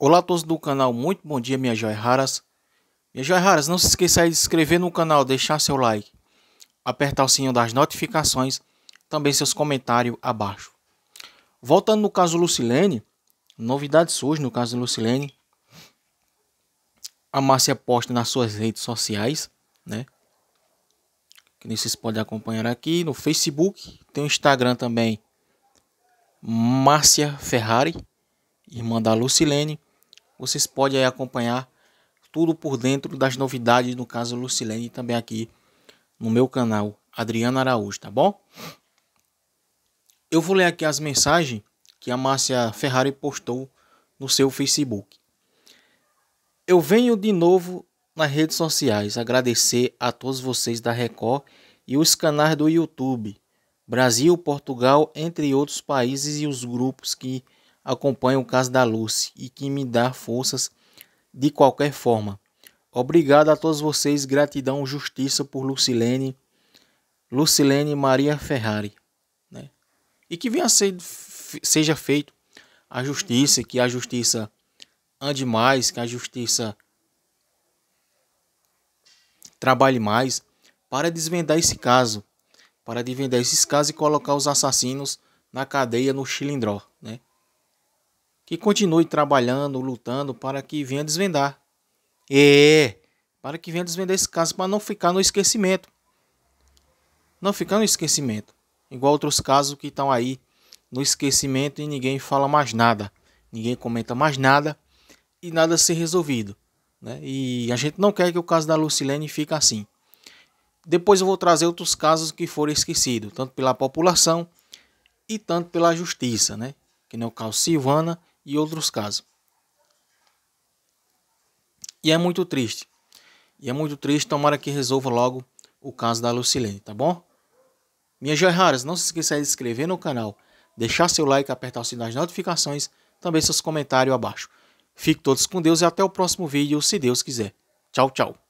Olá a todos do canal, muito bom dia minhas joias raras. Minhas joias raras, não se esqueça de se inscrever no canal, deixar seu like, apertar o sininho das notificações, também seus comentários abaixo. Voltando no caso Lucilene, novidade surge no caso Lucilene. A Márcia posta nas suas redes sociais, né? Que vocês podem acompanhar aqui no Facebook, tem o Instagram também, Márcia Ferrari, irmã da Lucilene vocês podem acompanhar tudo por dentro das novidades no caso Lucilene também aqui no meu canal Adriana Araújo, tá bom? Eu vou ler aqui as mensagens que a Márcia Ferrari postou no seu Facebook. Eu venho de novo nas redes sociais agradecer a todos vocês da Record e os canais do YouTube, Brasil, Portugal, entre outros países e os grupos que acompanha o caso da Lucy e que me dá forças de qualquer forma. Obrigado a todos vocês, gratidão, justiça por Lucilene, Lucilene Maria Ferrari. Né? E que venha ser, seja feito a justiça, que a justiça ande mais, que a justiça trabalhe mais para desvendar esse caso, para desvendar esses casos e colocar os assassinos na cadeia no Chilindró, né? que continue trabalhando, lutando para que venha desvendar. É, para que venha desvendar esse caso, para não ficar no esquecimento. Não ficar no esquecimento. Igual outros casos que estão aí no esquecimento e ninguém fala mais nada, ninguém comenta mais nada e nada ser resolvido. Né? E a gente não quer que o caso da Lucilene fique assim. Depois eu vou trazer outros casos que foram esquecidos, tanto pela população e tanto pela justiça, né? que não é o caso Silvana e outros casos. E é muito triste. E é muito triste, tomara que resolva logo o caso da Lucilene, tá bom? Minhas joias raras, não se esqueça de se inscrever no canal, deixar seu like, apertar o sinal das notificações, também seus comentários abaixo. Fique todos com Deus e até o próximo vídeo, se Deus quiser. Tchau, tchau.